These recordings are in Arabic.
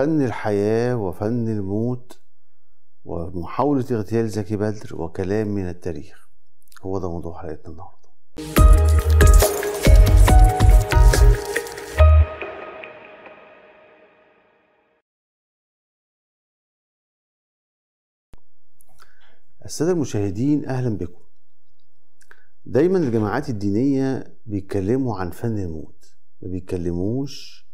فن الحياة وفن الموت ومحاولة اغتيال زكي بدر وكلام من التاريخ هو ده موضوع حلقتنا النهارده السادة المشاهدين أهلا بكم دايما الجماعات الدينية بيتكلموا عن فن الموت ما بيتكلموش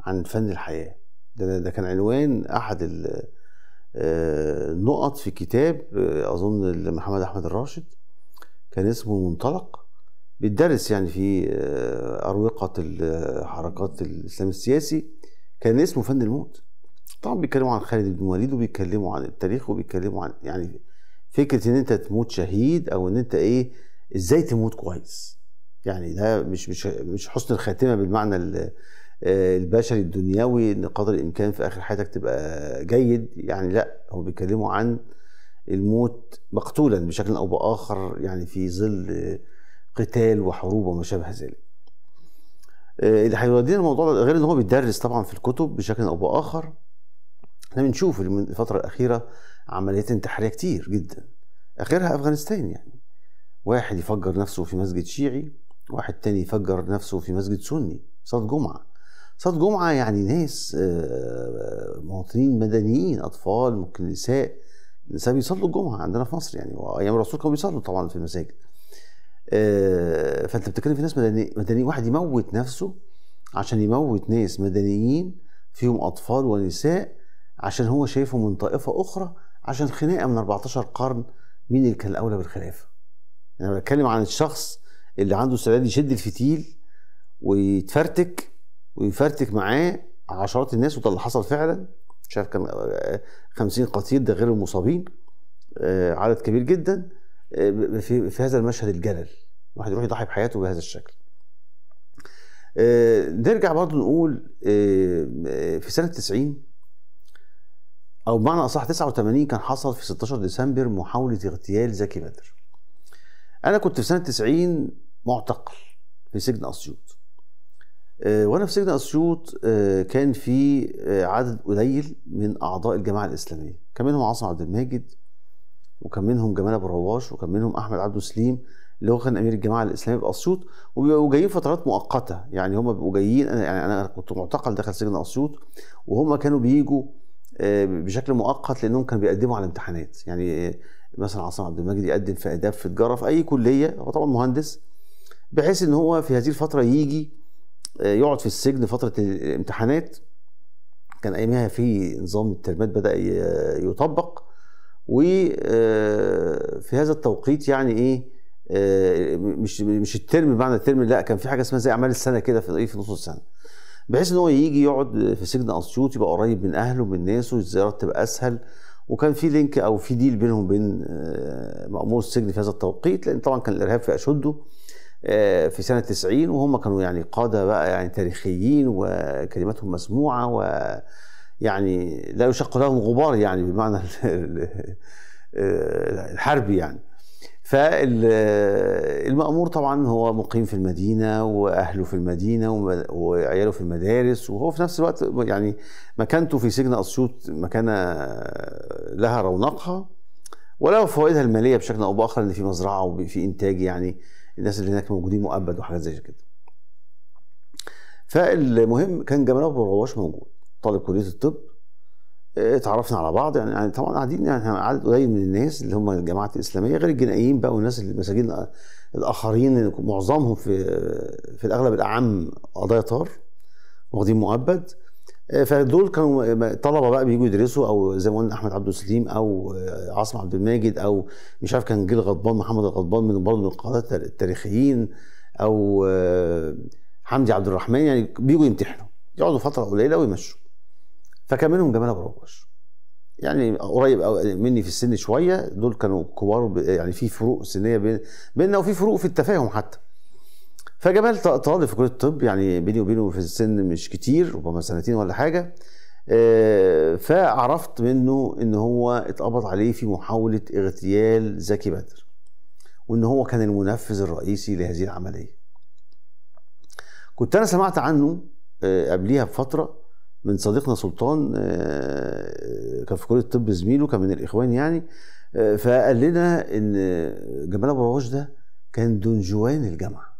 عن فن الحياة ده ده كان عنوان احد النقط آه، في كتاب آه، اظن لمحمد احمد الراشد كان اسمه منطلق بيدرس يعني في آه، اروقه الحركات الاسلام السياسي كان اسمه فن الموت طبعا بيتكلموا عن خالد بن الوليد وبيتكلموا عن التاريخ وبيتكلموا عن يعني فكره ان انت تموت شهيد او ان انت ايه ازاي تموت كويس يعني ده مش مش مش حسن الخاتمه بالمعنى آه، البشري الدنيوي ان قدر الامكان في اخر حياتك تبقى جيد يعني لا هو بيتكلموا عن الموت مقتولا بشكل او باخر يعني في ظل قتال وحروب وما شابه ذلك. اللي آه، هيودينا الموضوع ده غير ان هو بيتدرس طبعا في الكتب بشكل او باخر احنا بنشوف من الفتره الاخيره عمليات انتحاريه كتير جدا اخرها افغانستان يعني واحد يفجر نفسه في مسجد شيعي واحد تاني يفجر نفسه في مسجد سني صلاه جمعه صلاه جمعه يعني ناس آه، آه، مواطنين مدنيين اطفال ممكن نساء النساء بيصلوا الجمعه عندنا في مصر يعني وايام الرسول كانوا بيصلوا طبعا في المساجد آه، فانت بتتكلم في ناس مدنيين واحد يموت نفسه عشان يموت ناس مدنيين فيهم اطفال ونساء عشان هو شايفه من طائفه اخرى عشان خناقه من 14 قرن مين اللي كان الاولى بالخلافه انا بتكلم عن الشخص اللي عنده استعداد يشد الفتيل ويتفرتك ويفرتك معاه عشرات الناس وده اللي حصل فعلا مش عارف كان 50 آه، قتيل ده غير المصابين آه، عدد كبير جدا آه، في في هذا المشهد الجلل واحد يروح يضحي بحياته بهذا الشكل نرجع برضه نقول في سنه 90 او بمعنى اصح 89 كان حصل في 16 ديسمبر محاوله اغتيال زكي بدر انا كنت في سنه 90 معتقل في سجن اسيوط آه، وانا في سجن اسيوط آه، كان في آه، عدد قليل من اعضاء الجماعه الاسلاميه كان منهم عاصم عبد الماجد وكان منهم جمال ابو رواش وكان منهم احمد عبد السليم اللي هو كان امير الجماعه الاسلاميه باسيوط وبيبقوا جايين فترات مؤقته يعني هم بيبقوا جايين انا يعني انا كنت معتقل داخل سجن اسيوط وهم كانوا بيجوا بشكل مؤقت لانهم كانوا بيقدموا على امتحانات يعني مثلا عاصم عبد المجيد يقدم في اداب في تجاره في اي كليه هو طبعا مهندس بحيث ان هو في هذه الفتره يجي يقعد في السجن فتره الامتحانات كان ايامها في نظام الترمات بدا يطبق وفي آه، هذا التوقيت يعني ايه آه، مش مش الترم بمعنى الترم لا كان في حاجه اسمها زي اعمال السنه كده في ايه في نص السنه بحيث ان هو يجي يقعد في سجن اسيوط يبقى قريب من اهله من ناسه الزيارات تبقى اسهل وكان في لينك او في ديل بينهم وبين آه، مامور السجن في هذا التوقيت لان طبعا كان الارهاب في اشده آه، في سنة 90 وهم كانوا يعني قادة بقى يعني تاريخيين وكلماتهم مسموعة و يعني لا يشق لهم غبار يعني بمعنى آه، الحربي يعني فالمأمور آه، طبعا هو مقيم في المدينة وأهله في المدينة وعياله في المدارس وهو في نفس الوقت يعني مكانته في سجن أسيوط مكانة لها رونقها ولو فوائدها الماليه بشكل او باخر ان في مزرعه وفي انتاج يعني الناس اللي هناك موجودين مؤبد وحاجات زي كده فالمهم كان جمال ابو رواش موجود طالب كليه الطب آه، اتعرفنا على بعض يعني, يعني طبعا قاعدين يعني عدد قليل من الناس اللي هم الجماعه الاسلاميه غير الجنائيين بقى والناس المساجين الاخرين معظمهم في في الاغلب الاعم قضايا طار واخدين مؤبد فدول كانوا طلبه بقى بييجوا يدرسوا او زي ما قلنا احمد عبد السليم او عاصم عبد الماجد او مش عارف كان جيل غضبان محمد الغضبان من برضه من القاده التاريخيين او حمدي عبد الرحمن يعني بييجوا يمتحنوا يقعدوا فتره قليله ويمشوا فكان منهم جمال ابو رواش يعني قريب مني في السن شويه دول كانوا كبار يعني في فروق سنيه بيننا وفي فروق في التفاهم حتى فجمال طالب في كليه الطب يعني بيني وبينه في السن مش كتير ربما سنتين ولا حاجه آه، فعرفت منه ان هو اتقبض عليه في محاوله اغتيال زكي بدر وان هو كان المنفذ الرئيسي لهذه العمليه كنت انا سمعت عنه آه، قبليها بفتره من صديقنا سلطان آه، كان في كليه الطب زميله كان من الاخوان يعني فقال لنا ان جمال ابو رواش ده كان دون جوان الجامعه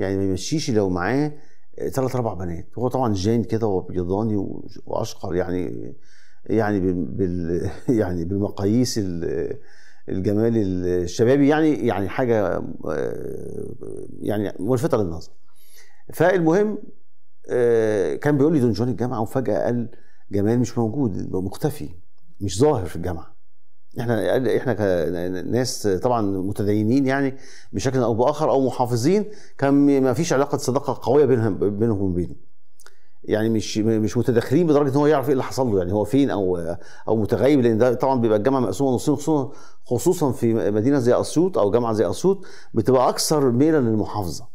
يعني ما يمشيش لو معاه ثلاث آه، اربع بنات هو طبعا جان كده وبيضاني واشقر يعني يعني بال يعني بالمقاييس الجمال الشبابي يعني يعني حاجه آه، يعني ملفته للنظر فالمهم آه، كان بيقول لي دون جون الجامعه وفجاه قال جمال مش موجود مختفي مش ظاهر في الجامعه احنا احنا كناس طبعا متدينين يعني بشكل او باخر او محافظين كان ما فيش علاقه صداقه قويه بينهم بينهم وبينه يعني مش مش متداخلين بدرجه ان هو يعرف ايه اللي حصل له يعني هو فين او او متغيب لان ده طبعا بيبقى الجامعه مقسومه نصين خصوصا خصوصا في مدينه زي اسيوط او جامعه زي اسيوط بتبقى اكثر ميلا للمحافظه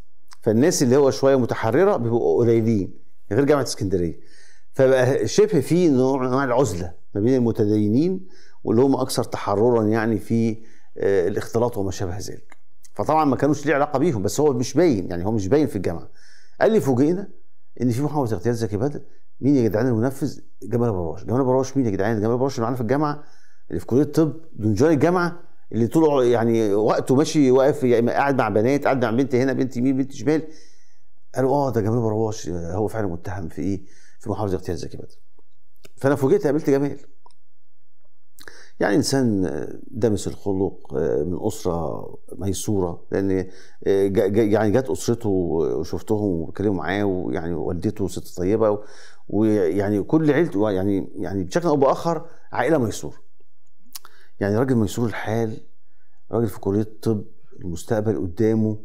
فالناس اللي هو شويه متحرره بيبقوا قليلين غير جامعه اسكندريه فبقى شبه في نوع من انواع العزله ما بين المتدينين واللي هم اكثر تحررا يعني في آه، الاختلاط وما شابه ذلك فطبعا ما كانوش ليه علاقه بيهم بس هو مش باين يعني هو مش باين في الجامعه قال لي فوجئنا ان في محاوله اغتيال زكي بدر مين يا جدعان المنفذ جمال براش جمال براش مين يا جدعان جمال براش اللي معانا في الجامعه اللي في كليه الطب دونجار الجامعه اللي طول يعني وقته ماشي واقف يعني قاعد مع بنات قاعد مع بنت هنا بنت يمين بنت شمال قالوا اه ده جمال براش آه، هو فعلا متهم في ايه في محاوله اغتيال زكي بدر فانا فوجئت قابلت جمال يعني انسان آه، دمس الخلق آه، من اسره ميسوره لان آه، يعني جت اسرته وشفتهم وكلموا معاه ويعني والدته ست طيبه ويعني كل عيلته يعني يعني بشكل او باخر عائله ميسوره. يعني راجل ميسور الحال راجل في كليه الطب المستقبل قدامه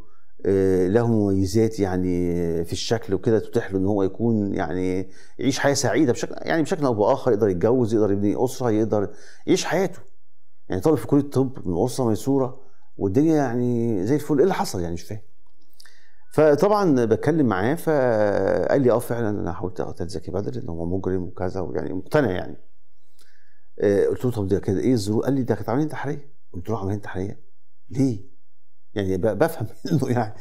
آه، له مميزات يعني في الشكل وكده تتيح له ان هو يكون يعني يعيش حياه سعيده بشكل يعني بشكل او باخر يقدر يتجوز يقدر يبني اسره يقدر يعيش حياته يعني طالب في كليه الطب من اسره ميسوره والدنيا يعني زي الفل ايه اللي حصل يعني مش فاهم فطبعا بتكلم معاه فقال لي اه فعلا انا حاولت اقتل زكي بدر ان هو مجرم وكذا ويعني مقتنع يعني آه، قلت له طب ده كده ايه الظروف قال لي ده كانت عمليه انتحاريه قلت له عمليه انتحاريه ليه يعني بفهم منه يعني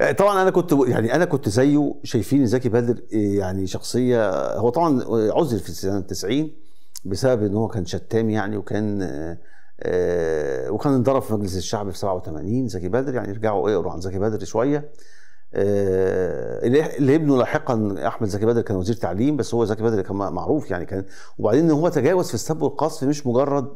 آه، طبعا انا كنت يعني انا كنت زيه شايفين زكي بدر آه، يعني شخصيه هو طبعا آه، عزل في سنه 90 بسبب ان هو كان شتام يعني وكان وكان انضرب في مجلس الشعب في 87 زكي بدر يعني ارجعوا اقروا عن زكي بدر شويه اللي ابنه لاحقا احمد زكي بدر كان وزير تعليم بس هو زكي بدر كان معروف يعني كان وبعدين هو تجاوز في السب والقصف مش مجرد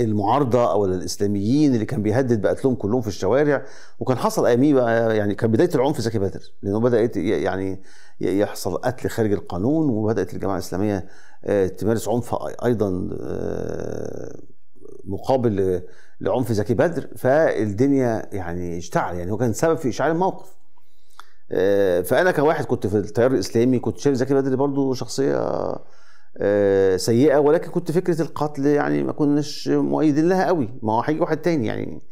المعارضه او الاسلاميين اللي كان بيهدد بقتلهم كلهم في الشوارع وكان حصل أيامي بقى يعني كان بدايه العنف زكي بدر لانه بدأت يعني يحصل قتل خارج القانون وبدات الجماعه الاسلاميه آه، تمارس عنف ايضا آه، مقابل لعنف زكي بدر فالدنيا يعني اشتعل يعني هو كان سبب في اشعال الموقف آه، فانا كواحد كنت في التيار الاسلامي كنت شايف زكي بدر برضه شخصيه آه، سيئه ولكن كنت فكره القتل يعني ما كناش مؤيدين لها قوي ما هو هيجي واحد تاني يعني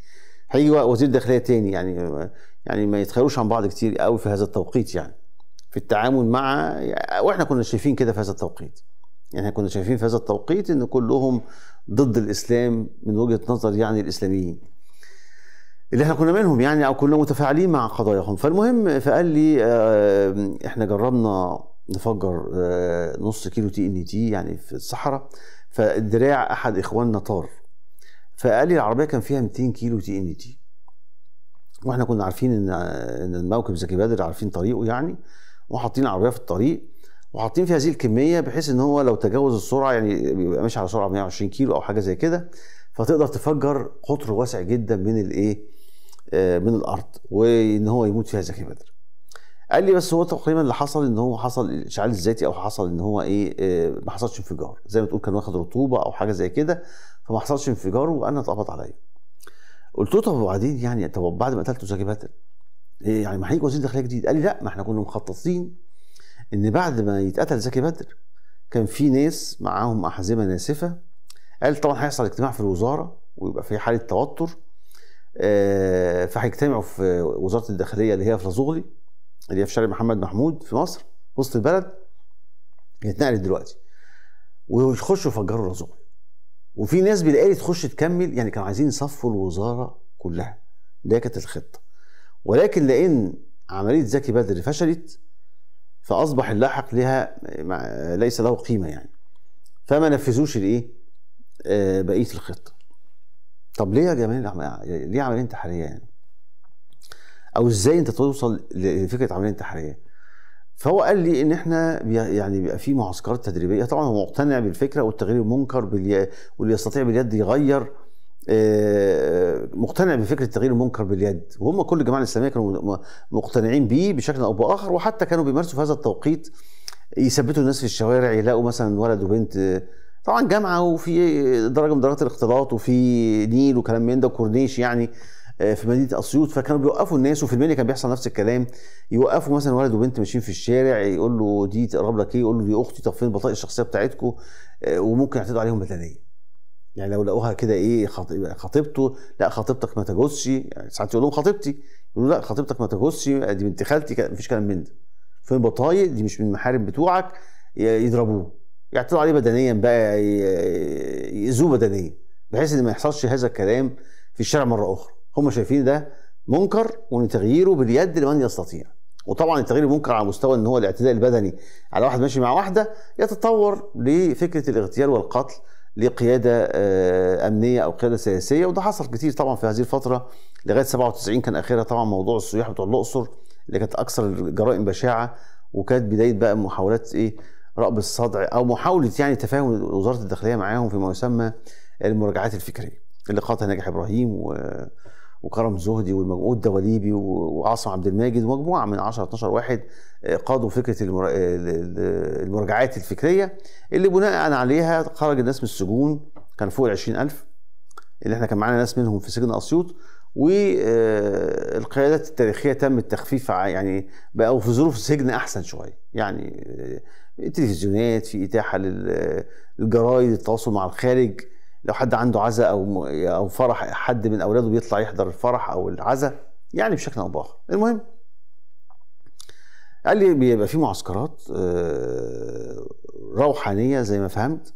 هيجي وزير داخليه تاني يعني يعني ما يتخيلوش عن بعض كتير قوي في هذا التوقيت يعني في التعامل مع واحنا كنا شايفين كده في هذا التوقيت يعني احنا كنا شايفين في هذا التوقيت ان كلهم ضد الاسلام من وجهه نظر يعني الاسلاميين اللي احنا كنا منهم يعني او كنا متفاعلين مع قضاياهم فالمهم فقال لي آه، احنا جربنا نفجر آه، نص كيلو تي ان تي يعني في الصحراء فالدراع احد اخواننا طار فقال لي العربيه كان فيها 200 كيلو تي ان تي واحنا كنا عارفين ان ان الموكب زكي بدر عارفين طريقه يعني وحاطين العربيه في الطريق وحاطين فيها هذه الكميه بحيث ان هو لو تجاوز السرعه يعني بيبقى ماشي على سرعه 120 كيلو او حاجه زي كده فتقدر تفجر قطر واسع جدا من الايه آه، من الارض وان هو يموت فيها زكي بدر قال لي بس هو تقريبا اللي حصل ان هو حصل الاشعال الذاتي او حصل ان هو ايه, إيه ما حصلش انفجار زي ما تقول كان واخد رطوبه او حاجه زي كده فما حصلش انفجار وانا اتقبض عليا قلت له طب وبعدين يعني طب بعد ما قتلته زكي باتل إيه يعني ما هيجي وزير داخليه جديد قال لي لا ما احنا كنا مخططين ان بعد ما يتقتل زكي بدر كان في ناس معاهم احزمه ناسفه قال طبعا هيحصل اجتماع في الوزاره ويبقى في حاله توتر آه، فهيجتمعوا في وزاره الداخليه اللي هي في رزغلي اللي هي في شارع محمد محمود في مصر وسط البلد اتنقلت دلوقتي ويخشوا يفجروا الرزق وفي ناس بالآلي تخش تكمل يعني كانوا عايزين يصفوا الوزارة كلها ده كانت الخطة ولكن لأن عملية زكي بدر فشلت فأصبح اللاحق لها ليس له قيمة يعني فما نفذوش الإيه آه، بقية الخطة طب ليه يا جماعة ليه عملية انتحارية يعني او ازاي انت توصل لفكره عمليه انتحاريه فهو قال لي ان احنا يعني بيبقى في معسكرات تدريبيه طبعا هو مقتنع بالفكره والتغيير المنكر بالي... واللي يستطيع باليد يغير مقتنع بفكره التغيير المنكر باليد وهم كل الجماعه الاسلاميه كانوا مقتنعين بيه بشكل او باخر وحتى كانوا بيمارسوا في هذا التوقيت يثبتوا الناس في الشوارع يلاقوا مثلا ولد وبنت طبعا جامعه وفي درجه من درجات الاختلاط وفي نيل وكلام من ده وكورنيش يعني آه، في مدينه اسيوط فكانوا بيوقفوا الناس وفي المنيا كان بيحصل نفس الكلام يوقفوا مثلا ولد وبنت ماشيين في الشارع يقول له دي تقرب لك ايه يقول له دي اختي طب فين البطاقه الشخصيه بتاعتكم آه، وممكن يعتدوا عليهم بدنيا يعني لو لقوها كده ايه خطيبته لا خطيبتك ما تجوزش يعني ساعات يقول لهم خطيبتي يقولوا لا خطيبتك ما تجوزش آه، دي بنت خالتي مفيش كلام من ده فين بطايق دي مش من المحارم بتوعك يضربوه يعتدوا عليه بدنيا بقى يأذوه بدنيا بحيث ان ما يحصلش هذا الكلام في الشارع مره اخرى هم شايفين ده منكر وان تغييره باليد لمن يستطيع وطبعا التغيير المنكر على مستوى ان هو الاعتداء البدني على واحد ماشي مع واحده يتطور لفكره الاغتيال والقتل لقياده آه، امنيه او قياده سياسيه وده حصل كتير طبعا في هذه الفتره لغايه 97 كان اخرها طبعا موضوع السياح بتوع الاقصر اللي كانت اكثر الجرائم بشاعه وكانت بدايه بقى محاولات ايه رأب الصدع او محاوله يعني تفاهم وزاره الداخليه معاهم فيما يسمى المراجعات الفكريه اللي قاتل ناجح ابراهيم و وكرم زهدي والمجهود دواليبي وعاصم عبد الماجد ومجموعه من 10 12 واحد آه، قادوا فكره آه، المراجعات الفكريه اللي بناء عليها خرج الناس من السجون كان فوق ال 20000 اللي احنا كان معانا ناس منهم في سجن اسيوط والقيادات آه، التاريخيه تم التخفيف يعني بقوا في ظروف السجن احسن شويه يعني التلفزيونات في اتاحه للجرايد التواصل مع الخارج لو حد عنده عزاء او او فرح حد من اولاده بيطلع يحضر الفرح او العزاء يعني بشكل او باخر المهم قال لي بيبقى في معسكرات آه، روحانيه زي ما فهمت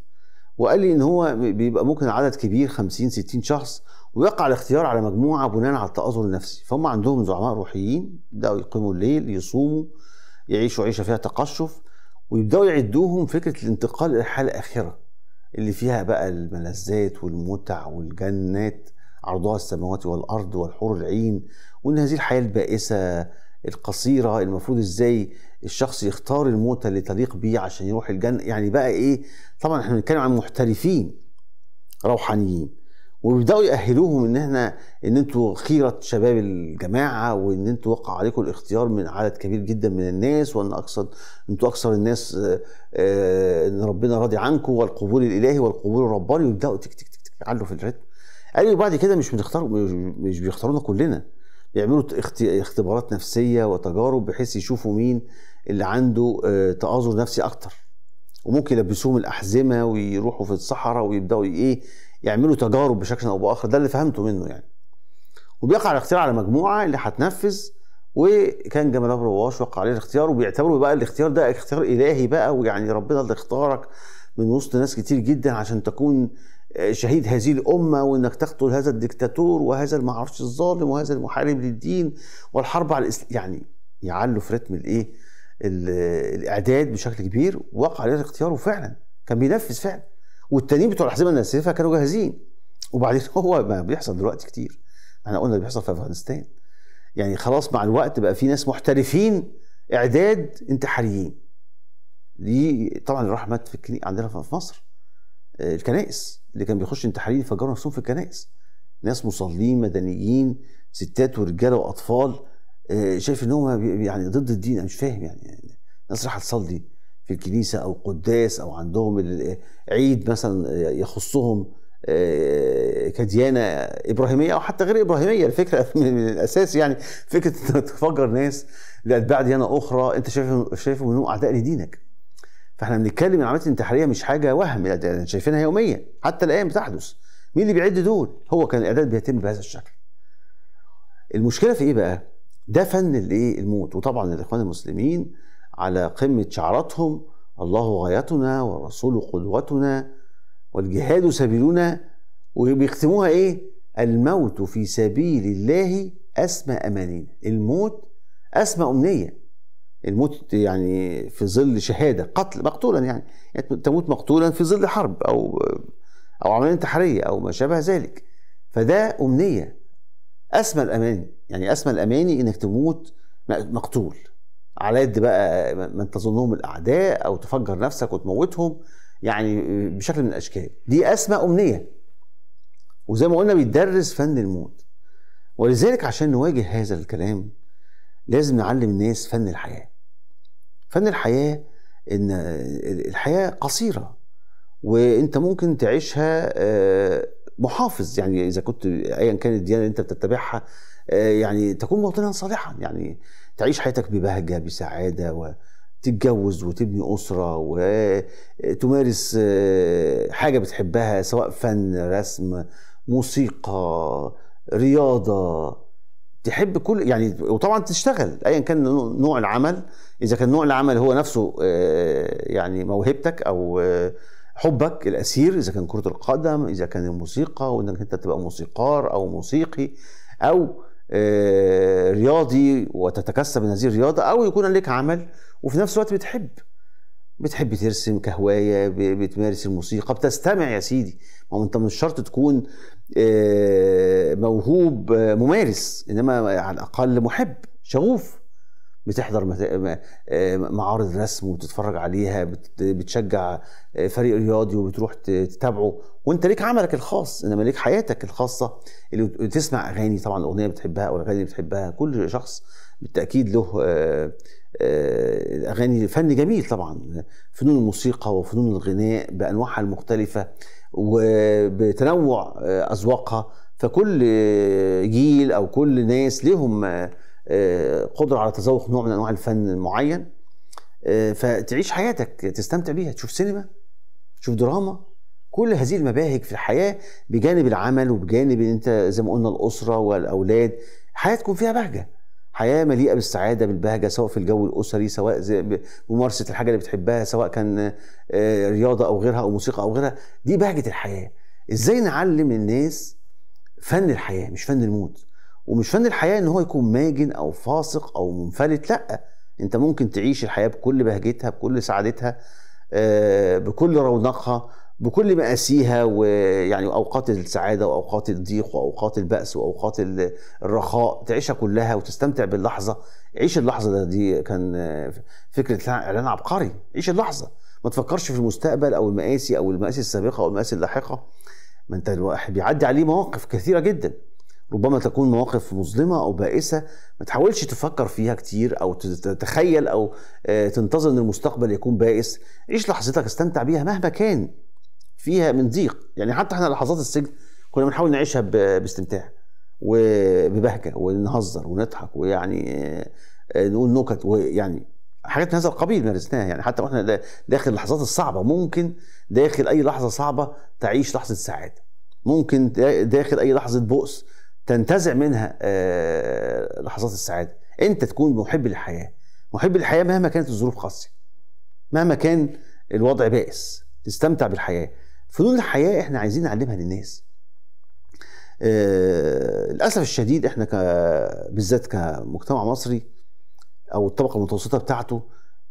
وقال لي ان هو بيبقى ممكن عدد كبير 50 60 شخص ويقع الاختيار على مجموعه بناء على التاثر النفسي فهم عندهم زعماء روحيين بداوا يقيموا الليل يصوموا يعيشوا عيشه فيها تقشف ويبداوا يعدوهم فكره الانتقال الى الحاله الاخره اللي فيها بقى الملذات والمتع والجنات عرضها السماوات والارض والحور العين وان هذه الحياه البائسه القصيره المفروض ازاي الشخص يختار الموت اللي تليق بيه عشان يروح الجنه يعني بقى ايه طبعا احنا بنتكلم عن محترفين روحانيين وبيبداوا يأهلوهم ان احنا ان انتوا خيره شباب الجماعه وان انتوا وقع عليكم الاختيار من عدد كبير جدا من الناس وان اكثر انتوا اكثر الناس آه، آه، ان ربنا راضي عنكم والقبول الالهي والقبول الرباني ويبداوا تك تك تك يعلوا في الريتم قالوا بعد كده مش بنختار مش بيختارونا كلنا بيعملوا اختبارات نفسيه وتجارب بحيث يشوفوا مين اللي عنده آه، تآزر نفسي اكتر وممكن يلبسوهم الاحزمه ويروحوا في الصحراء ويبداوا ايه يعملوا تجارب بشكل او باخر ده اللي فهمته منه يعني وبيقع الاختيار على مجموعه اللي هتنفذ وكان جمال عبد رواش وقع عليه الاختيار وبيعتبروا بقى الاختيار ده اختيار الهي بقى ويعني ربنا اللي اختارك من وسط ناس كتير جدا عشان تكون آه، شهيد هذه الامه وانك تقتل هذا الدكتاتور وهذا المعرفش الظالم وهذا المحارب للدين والحرب على الاسلام يعني يعلوا في رتم الايه الاعداد بشكل كبير وقع عليه الاختيار وفعلا كان بينفذ فعلا والتانيين بتوع الاحزاب الناسفه كانوا جاهزين وبعدين هو ما بيحصل دلوقتي كتير احنا قلنا اللي بيحصل في افغانستان يعني خلاص مع الوقت بقى في ناس محترفين اعداد انتحاريين دي طبعا مات في الكني... عندنا في مصر آه، الكنائس اللي كان بيخش انتحاريين يفجروا نفسهم في الكنائس ناس مصلين مدنيين ستات ورجاله واطفال آه، شايف ان هم يعني ضد الدين انا مش فاهم يعني ناس رايحه تصلي في الكنيسه او قداس او عندهم عيد مثلا يخصهم آه، كديانه ابراهيميه او حتى غير ابراهيميه الفكره من الاساس يعني فكره انك تفجر ناس لاتباع ديانه اخرى انت شايفهم شايفهم انهم اعداء لدينك. فاحنا بنتكلم عن العمليات الانتحاريه مش حاجه وهم شايفينها يوميا حتى الان بتحدث. مين اللي بيعد دول؟ هو كان الاعداد بيتم بهذا الشكل. المشكله في ايه بقى؟ ده فن الايه؟ الموت وطبعا الاخوان المسلمين على قمة شعرتهم الله غايتنا والرسول قدوتنا والجهاد سبيلنا وبيختموها ايه الموت في سبيل الله اسمى امانينا الموت اسمى امنيه الموت يعني في ظل شهاده قتل مقتولا يعني, يعني تموت مقتولا في ظل حرب او او عمليه انتحاريه او ما شابه ذلك فده امنيه اسمى الاماني يعني اسمى الاماني انك تموت مقتول على يد بقى من تظنهم الاعداء او تفجر نفسك وتموتهم يعني بشكل من الاشكال دي اسمى امنيه وزي ما قلنا بيدرس فن الموت ولذلك عشان نواجه هذا الكلام لازم نعلم الناس فن الحياه فن الحياه ان الحياه قصيره وانت ممكن تعيشها آه، محافظ يعني اذا كنت ايا كانت الديانه اللي انت بتتبعها آه، يعني تكون موطنا صالحا يعني تعيش حياتك ببهجه بسعاده وتتجوز وتبني أسرة وتمارس آه، حاجة بتحبها سواء فن رسم موسيقى رياضة تحب كل يعني وطبعا تشتغل ايا كان نوع العمل اذا كان نوع العمل هو نفسه آه، يعني موهبتك او آه، حبك الاسير اذا كان كره القدم اذا كان الموسيقى وانك انت تبقى موسيقار او موسيقي او آه، رياضي وتتكسب من هذه الرياضه او يكون لك عمل وفي نفس الوقت بتحب بتحب ترسم كهوايه بتمارس الموسيقى بتستمع يا سيدي ما هو انت مش شرط تكون آه، موهوب آه، ممارس انما على الاقل محب شغوف بتحضر آه، معارض رسم وبتتفرج عليها بتشجع آه، فريق رياضي وبتروح تتابعه وانت ليك عملك الخاص انما ليك حياتك الخاصه اللي بتسمع اغاني طبعا الاغنيه بتحبها او الاغاني اللي بتحبها كل شخص بالتاكيد له الاغاني آه، فن جميل طبعا فنون الموسيقى وفنون الغناء بانواعها المختلفه وبتنوع اذواقها فكل جيل او كل ناس لهم آه، قدره على تذوق نوع من انواع الفن المعين آه، فتعيش حياتك تستمتع بيها تشوف سينما تشوف دراما كل هذه المباهج في الحياه بجانب العمل وبجانب انت زي ما قلنا الاسره والاولاد حياه تكون فيها بهجه حياه مليئه بالسعاده بالبهجه سواء في الجو الاسري سواء ممارسه الحاجه اللي بتحبها سواء كان آه، رياضه او غيرها او موسيقى او غيرها دي بهجه الحياه ازاي نعلم الناس فن الحياه مش فن الموت ومش فن الحياه ان هو يكون ماجن او فاسق او منفلت لا انت ممكن تعيش الحياه بكل بهجتها بكل سعادتها آه، بكل رونقها بكل مقاسيها ويعني اوقات السعاده واوقات الضيق واوقات البأس واوقات الرخاء تعيشها كلها وتستمتع باللحظه عيش اللحظه ده دي كان فكره اعلان عبقري عيش اللحظه ما تفكرش في المستقبل او المآسي او المآسي السابقه او المآسي اللاحقه ما انت الواحد بيعدي عليه مواقف كثيره جدا ربما تكون مواقف مظلمه او بائسه ما تحاولش تفكر فيها كتير او تتخيل او آه، تنتظر ان المستقبل يكون بائس عيش لحظتك استمتع بيها مهما كان فيها من ضيق يعني حتى احنا لحظات السجن كنا بنحاول نعيشها باستمتاع وببهجه ونهزر ونضحك ويعني آه، آه، نقول نكت ويعني حاجات من هذا القبيل مارسناها يعني حتى واحنا داخل اللحظات الصعبه ممكن داخل اي لحظه صعبه تعيش لحظه سعاده ممكن داخل اي لحظه بؤس تنتزع منها آه، لحظات السعاده انت تكون محب للحياه محب للحياه مهما كانت الظروف خاصة مهما كان الوضع بائس تستمتع بالحياه فنون الحياه احنا عايزين نعلمها للناس آه، للاسف الشديد احنا ك... بالذات كمجتمع مصري او الطبقه المتوسطه بتاعته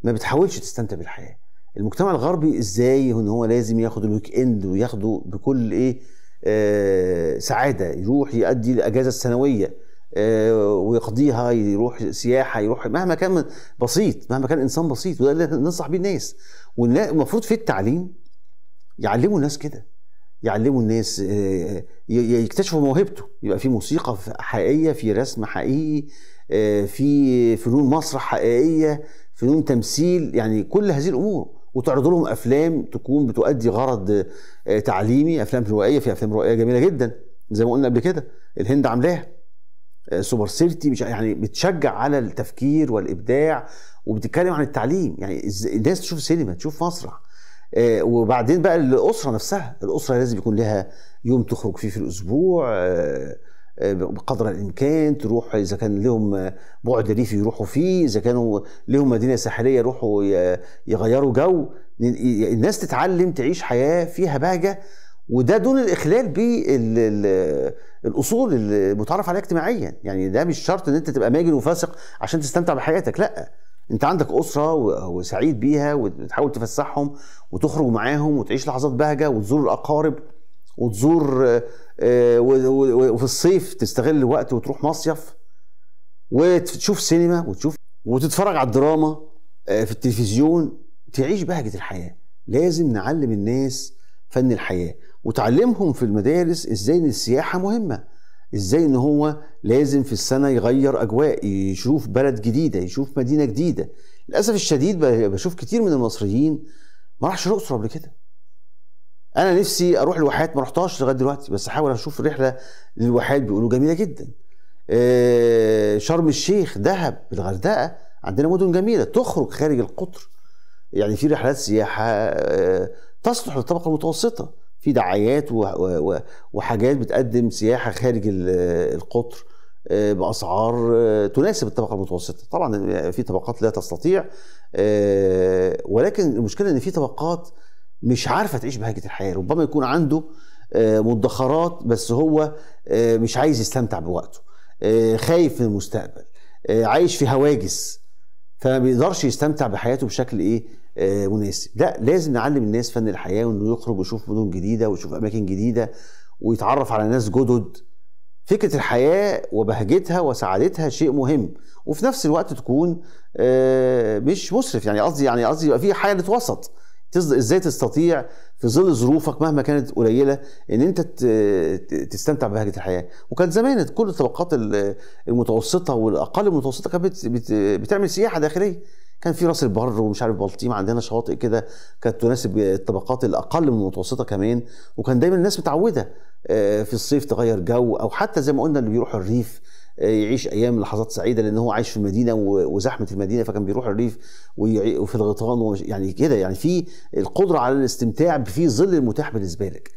ما بتحاولش تستمتع بالحياه المجتمع الغربي ازاي ان هو لازم ياخد الويك اند وياخده بكل ايه آه، سعاده يروح يؤدي الاجازه السنويه آه، ويقضيها يروح سياحه يروح مهما كان بسيط مهما كان انسان بسيط وده اللي ننصح بيه الناس والمفروض في التعليم يعلموا الناس كده يعلموا الناس آه، يكتشفوا موهبته يبقى في موسيقى حقيقيه في رسم حقيقي في فنون مسرح حقيقيه فنون تمثيل يعني كل هذه الامور وتعرض لهم افلام تكون بتؤدي غرض آه، تعليمي افلام روائيه في افلام روائيه جميله جدا زي ما قلنا قبل كده الهند عاملاها آه، سوبر سيرتي مش يعني بتشجع على التفكير والابداع وبتتكلم عن التعليم يعني الناس تشوف سينما تشوف مسرح آه، وبعدين بقى الاسره نفسها الاسره لازم يكون لها يوم تخرج فيه في الاسبوع بقدر الامكان تروح اذا كان لهم بعد ريفي يروحوا فيه اذا كانوا لهم مدينه ساحليه يروحوا يغيروا جو الناس تتعلم تعيش حياه فيها بهجه وده دون الاخلال بالاصول المتعارف عليها اجتماعيا يعني ده مش شرط ان انت تبقى ماجن وفاسق عشان تستمتع بحياتك لا انت عندك اسره وسعيد بيها وتحاول تفسحهم وتخرج معاهم وتعيش لحظات بهجه وتزور الاقارب وتزور آه، وفي الصيف تستغل الوقت وتروح مصيف وتشوف سينما وتشوف وتتفرج على الدراما آه، في التلفزيون تعيش بهجة الحياة لازم نعلم الناس فن الحياة وتعلمهم في المدارس ازاي ان السياحة مهمة ازاي ان هو لازم في السنة يغير اجواء يشوف بلد جديدة يشوف مدينة جديدة للأسف الشديد بشوف كتير من المصريين ما راحش الأقصر قبل كده انا نفسي اروح الواحات ما رحتهاش لغايه دلوقتي بس احاول اشوف الرحله للواحات بيقولوا جميله جدا آه، شرم الشيخ دهب الغردقه عندنا مدن جميله تخرج خارج القطر يعني في رحلات سياحه آه، تصلح للطبقه المتوسطه في دعايات وحاجات بتقدم سياحه خارج آه، القطر باسعار تناسب الطبقه المتوسطه طبعا في طبقات لا تستطيع ولكن المشكله ان في طبقات مش عارفه تعيش بهجه الحياه ربما يكون عنده آه، مدخرات بس هو آه، مش عايز يستمتع بوقته آه، خايف من المستقبل عايش في هواجس فما بيقدرش يستمتع بحياته بشكل ايه مناسب لا لازم نعلم الناس فن الحياه وانه يخرج ويشوف مدن جديده ويشوف اماكن جديده ويتعرف على ناس جدد فكره الحياه وبهجتها وسعادتها شيء مهم وفي نفس الوقت تكون مش مسرف يعني قصدي يعني قصدي يبقى في حاله وسط ازاي تستطيع في ظل ظروفك مهما كانت قليله ان انت تستمتع ببهجه الحياه وكان زمان كل الطبقات المتوسطه والاقل المتوسطه كانت بتعمل سياحه داخليه كان في راس البر ومش عارف بلطيم عندنا شواطئ كده كانت تناسب الطبقات الاقل من المتوسطه كمان وكان دايما الناس متعوده آه، في الصيف تغير جو او حتى زي ما قلنا اللي بيروحوا الريف يعيش ايام لحظات سعيده لان هو عايش في المدينه وزحمه المدينه فكان بيروح الريف وفي الغيطان يعني كده يعني في القدره على الاستمتاع في ظل المتاح بالنسبه لك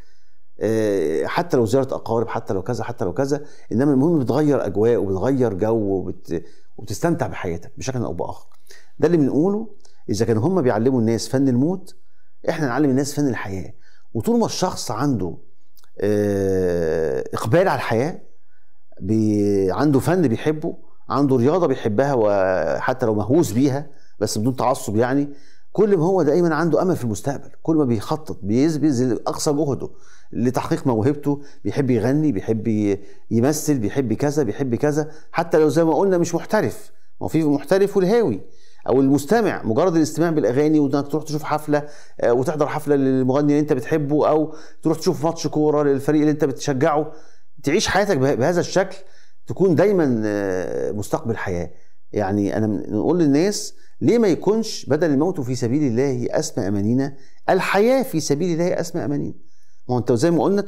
آه، حتى لو زياره اقارب حتى لو كذا حتى لو كذا انما المهم بتغير اجواء وبتغير جو وبت... وبتستمتع بحياتك بشكل او باخر ده اللي بنقوله اذا كانوا هم بيعلموا الناس فن الموت احنا نعلم الناس فن الحياه وطول ما الشخص عنده آه، اقبال على الحياه بي عنده فن بيحبه عنده رياضه بيحبها وحتى لو مهووس بيها بس بدون تعصب يعني كل ما هو دايما عنده امل في المستقبل كل ما بيخطط بيبذل اقصى جهده لتحقيق موهبته بيحب يغني بيحب يمثل بيحب كذا بيحب كذا حتى لو زي ما قلنا مش محترف ما في محترف والهاوي او المستمع مجرد الاستماع بالاغاني وانك تروح تشوف حفله آه، وتحضر حفله للمغني اللي انت بتحبه او تروح تشوف ماتش كوره للفريق اللي انت بتشجعه تعيش حياتك بهذا الشكل تكون دايما آه، مستقبل حياه يعني انا نقول للناس ليه ما يكونش بدل الموت في سبيل الله اسمى امانينا الحياه في سبيل الله اسمى امانينا ما هو انت زي ما قلنا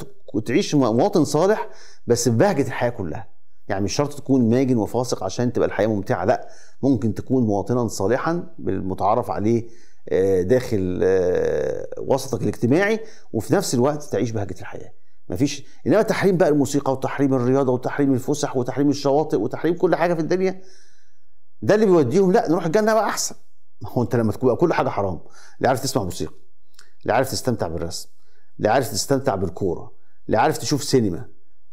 تعيش مواطن صالح بس ببهجه الحياه كلها يعني مش شرط تكون ماجن وفاسق عشان تبقى الحياه ممتعه لا ممكن تكون مواطنا صالحا بالمتعارف عليه آه، داخل آه، وسطك الاجتماعي وفي نفس الوقت تعيش بهجه الحياه مفيش انما تحريم بقى الموسيقى وتحريم الرياضه وتحريم الفسح وتحريم الشواطئ وتحريم كل حاجه في الدنيا ده اللي بيوديهم لا نروح الجنه بقى احسن ما هو انت لما تكون كل حاجه حرام لا عارف تسمع موسيقى لا عارف تستمتع بالرسم لا عارف تستمتع بالكوره لا عارف تشوف سينما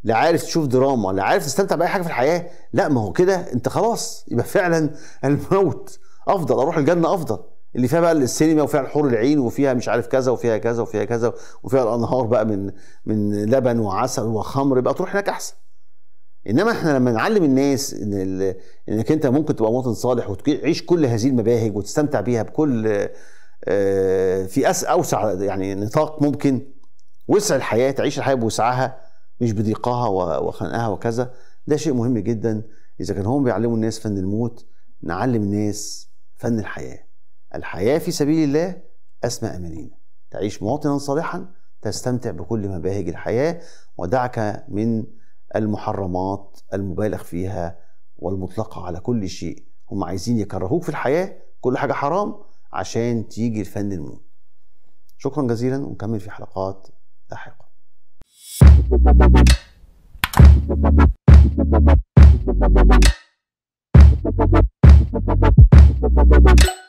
لا عارف تشوف دراما لا عارف تستمتع باي حاجه في الحياه لا ما هو كده انت خلاص يبقى فعلا الموت افضل اروح الجنه افضل اللي فيها بقى السينما وفيها الحور العين وفيها مش عارف كذا وفيها كذا وفيها كذا وفيها الانهار بقى من من لبن وعسل وخمر يبقى تروح هناك احسن انما احنا لما نعلم الناس ان انك انت ممكن تبقى مواطن صالح وتعيش كل هذه المباهج وتستمتع بيها بكل آه، في أس اوسع يعني نطاق ممكن وسع الحياه تعيش الحياه بوسعها مش بضيقها وخنقها وكذا ده شيء مهم جدا اذا كان هم بيعلموا الناس فن الموت نعلم الناس فن الحياه الحياة في سبيل الله أسمى أمانينا تعيش مواطنا صالحا تستمتع بكل مباهج الحياة ودعك من المحرمات المبالغ فيها والمطلقة على كل شيء هم عايزين يكرهوك في الحياة كل حاجة حرام عشان تيجي لفن الموت شكرا جزيلا ونكمل في حلقات لاحقة Thank you.